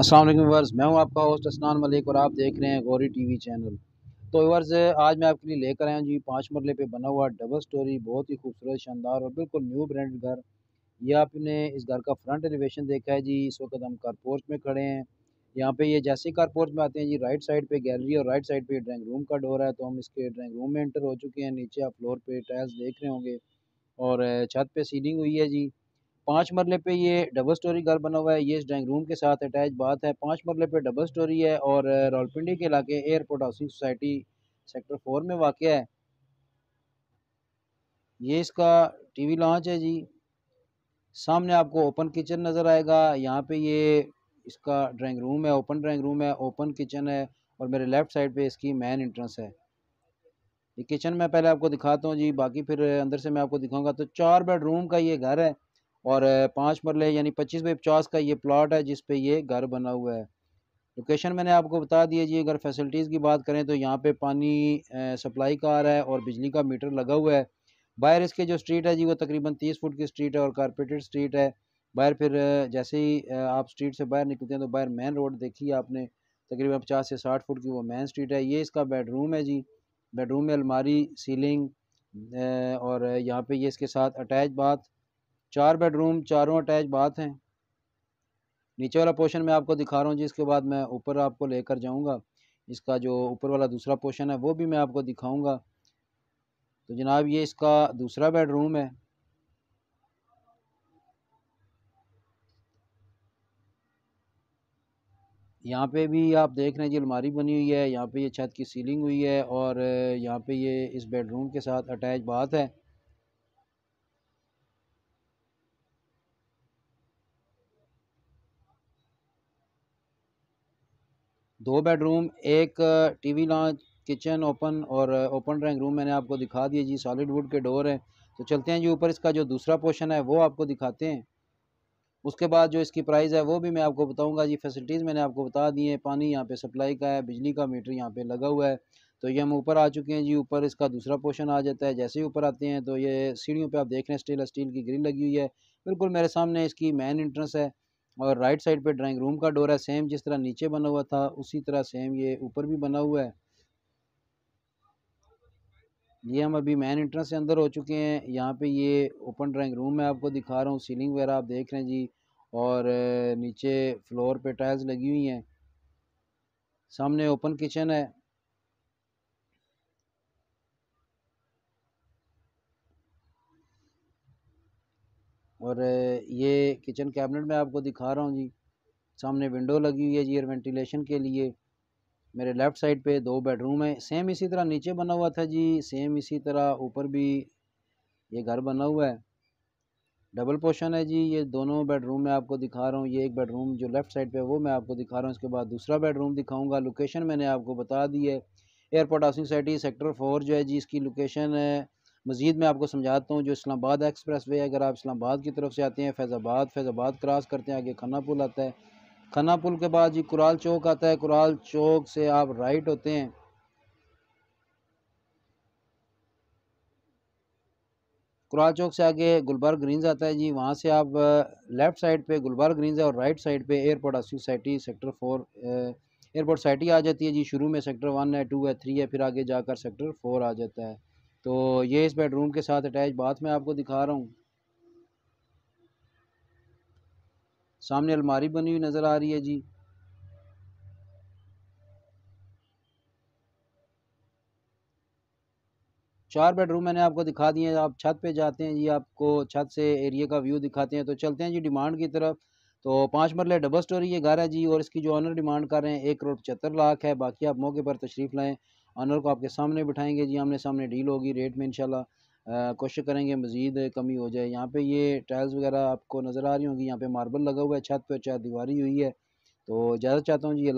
अस्सलाम वालेकुम वर्स मैं हूं आपका होस्ट असनान मलिक और आप देख रहे हैं गौरी टीवी चैनल तो वर्स आज मैं आपके लिए लेकर आया जी पाँच मरले पे बना हुआ डबल स्टोरी बहुत ही खूबसूरत शानदार और बिल्कुल न्यू ब्रांड घर ये आपने इस घर का फ्रंट एलिवेशन देखा है जी इस वक्त हम कारपोर्च में खड़े हैं यहाँ पे ये जैसे कारपोर्च में आते हैं जी राइट साइड पे गैलरी और राइट साइड पे ड्राइंग रूम का डोर है तो हम इसके ड्राइंग रूम में एंटर हो चुके हैं नीचे आप फ्लोर पे टाइल्स देख रहे होंगे और छत पे सीलिंग हुई है जी पाँच मरले पे ये डबल स्टोरी घर बना हुआ है ये इस ड्राइंग रूम के साथ अटैच बात है पाँच मरले पे डबल स्टोरी है और रावलपिंडी के इलाके airport housing society sector four में वाक़ है ये इसका वी लॉन्च है जी सामने आपको ओपन किचन नज़र आएगा यहाँ पे ये इसका ड्राइंग रूम है ओपन ड्राइंग रूम है ओपन किचन है और मेरे लेफ़्ट साइड पे इसकी मेन एंट्रेंस है ये किचन मैं पहले आपको दिखाता हूँ जी बाकी फिर अंदर से मैं आपको दिखाऊंगा तो चार बेडरूम का ये घर है और पाँच मरले यानी पच्चीस बाई पचास का ये प्लाट है जिस ये घर बना हुआ है लोकेशन मैंने आपको बता दिया जी अगर फैसिलिटीज़ की बात करें तो यहाँ पे पानी सप्लाई का आ रहा है और बिजली का मीटर लगा हुआ है बाहर इसके जो स्ट्रीट है जी वो तकरीबन तीस फुट की स्ट्रीट है और कारपेटेड स्ट्रीट है बाहर फिर जैसे ही आप स्ट्रीट से बाहर निकलते हैं तो बाहर मेन रोड देखी आपने तकरीबन पचास से साठ फुट की वो मेन स्ट्रीट है ये इसका बेडरूम है जी बेडरूम में अलमारी सीलिंग और यहाँ पर ये इसके साथ अटैच बाथ चार बेडरूम चारों अटैच बाथ हैं नीचे वाला पोर्शन मैं आपको दिखा रहा हूँ जी इसके बाद मैं ऊपर आपको लेकर जाऊँगा इसका जो ऊपर वाला दूसरा पोर्शन है वो भी मैं आपको दिखाऊँगा तो जनाब ये इसका दूसरा बेडरूम है यहाँ पे भी आप देख रहे हैं जी अलमारी बनी हुई है यहाँ पे ये छत की सीलिंग हुई है और यहाँ पे ये इस बेडरूम के साथ अटैच बात है दो बेडरूम एक टीवी लॉन्च किचन ओपन और ओपन ड्राइंग रूम मैंने आपको दिखा दिए जी सॉलिड वुड के डोर हैं तो चलते हैं जी ऊपर इसका जो दूसरा पोर्शन है वो आपको दिखाते हैं उसके बाद जो इसकी प्राइस है वो भी मैं आपको बताऊंगा जी फैसिलिटीज़ मैंने आपको बता दी हैं पानी यहाँ पे सप्लाई का है बिजली का मीटर यहाँ पे लगा हुआ है तो ये हम ऊपर आ चुके हैं जी ऊपर इसका दूसरा पोर्शन आ जाता है जैसे ही ऊपर आते हैं तो ये सीढ़ियों पे आप देख रहे हैं स्टील स्टील की ग्रिल लगी हुई है बिल्कुल मेरे सामने इसकी मेन इंट्रेंस है और राइट साइड पे ड्राइंग रूम का डोर है सेम जिस तरह नीचे बना हुआ था उसी तरह सेम ये ऊपर भी बना हुआ है ये हम अभी मेन एंट्रेंस से अंदर हो चुके हैं यहाँ पे ये ओपन ड्राइंग रूम है आपको दिखा रहा हूँ सीलिंग वगैरह आप देख रहे हैं जी और नीचे फ्लोर पे टाइल्स लगी हुई हैं सामने ओपन किचन है और ये किचन कैबिनेट में आपको दिखा रहा हूँ जी सामने विंडो लगी हुई है जी एयर वेंटिलेशन के लिए मेरे लेफ़्ट साइड पे दो बेडरूम है सेम इसी तरह नीचे बना हुआ था जी सेम इसी तरह ऊपर भी ये घर बना हुआ है डबल पोशन है जी ये दोनों बेडरूम मैं आपको दिखा रहा हूँ ये एक बेडरूम जो लेफ़्ट साइड पे वो मैं आपको दिखा रहा हूँ इसके बाद दूसरा बेडरूम दिखाऊंगा लोकेशन मैंने आपको बता दी है airport housing society sector four जो है जी इसकी लोकेशन है मज़ीद मैं आपको समझाता हूँ जो इस्लामाबाद एक्सप्रेस वे अगर आप इस्लामाबाद की तरफ से आते हैं फैज़ाबाद फैज़ाबाद क्रॉस करते हैं आगे खन्ना पुल आता है खन्ना पुल के बाद जी कुराल चौक आता है कुराल चौक से आप राइट होते हैं कुराल चौक से आगे गुलबर्ग ग्रीनज आता है जी वहाँ से आप लेफ़्ट साइड पे गुलबर्ग है और राइट साइड पे airport society sector four airport society आ जाती है जी शुरू में सेक्टर वन है टू है थ्री है फिर आगे जाकर सेक्टर फोर आ जाता है तो ये इस बेडरूम के साथ अटैच बाथ में आपको दिखा रहा हूँ सामने अलमारी बनी हुई नज़र आ रही है जी चार बेडरूम मैंने आपको दिखा दिए आप छत पे जाते हैं जी आपको छत से एरिया का व्यू दिखाते हैं तो चलते हैं जी डिमांड की तरफ तो पाँच मरले डबल स्टोरी ये घर है जी और इसकी जो ऑनर डिमांड कर रहे हैं एक करोड़ पचहत्तर लाख है बाकी आप मौके पर तशरीफ़ लाएँ ऑनर को आपके सामने बिठाएंगे जी आमने सामने डील होगी रेट में इनशाला कोशिश करेंगे मज़ीद कमी हो जाए यहाँ पे ये टाइल्स वगैरह आपको नज़र आ रही होंगी यहाँ पे मार्बल लगा हुआ है छत पे चाहे दीवारी हुई है तो इजाज़त चाहता हूँ जी